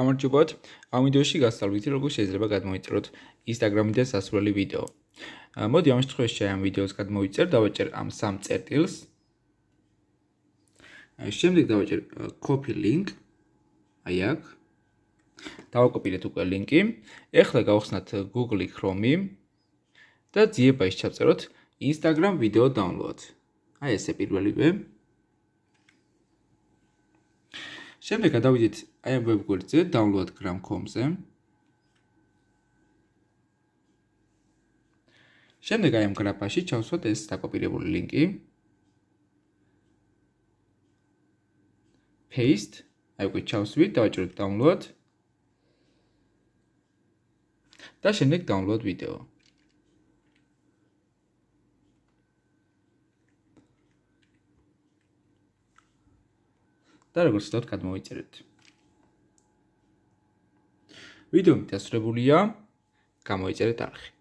გამარჯობა. ამ ვიდეოში გასწავლით, როგორ შეიძლება გადმოიწეროთ Instagram-იდან სასურველი ვიდეო. მოდი ამ შემთხვევაში შე ამ ვიდეოს გადმოვიწერ, დავაჭერ ამ სამ წერტილს. შემდეგ დავაჭერ copy link. აი აქ. დავაკოპირეთ უკვე ლინკი. ეხლა გავხსნათ Google Chrome-ი და ძიება ის ჩავწეროთ Instagram video download. აი ესე პირველივე. შემდეგ გადავიდეთ აი ამ ვებ გვერდზე download.com-ზე. შემდეგ აი ამ გრაფაში ჩავსვათ ეს დაკოპირებული ლინკი. paste აი გვი ჩავსვით და ვაჭრებთ download და შემდეგ download video. და როგორც ვთქვათ, გადმოვიწერეთ. ვიდეო დასრულებულია. გამოიწერეთ არხი.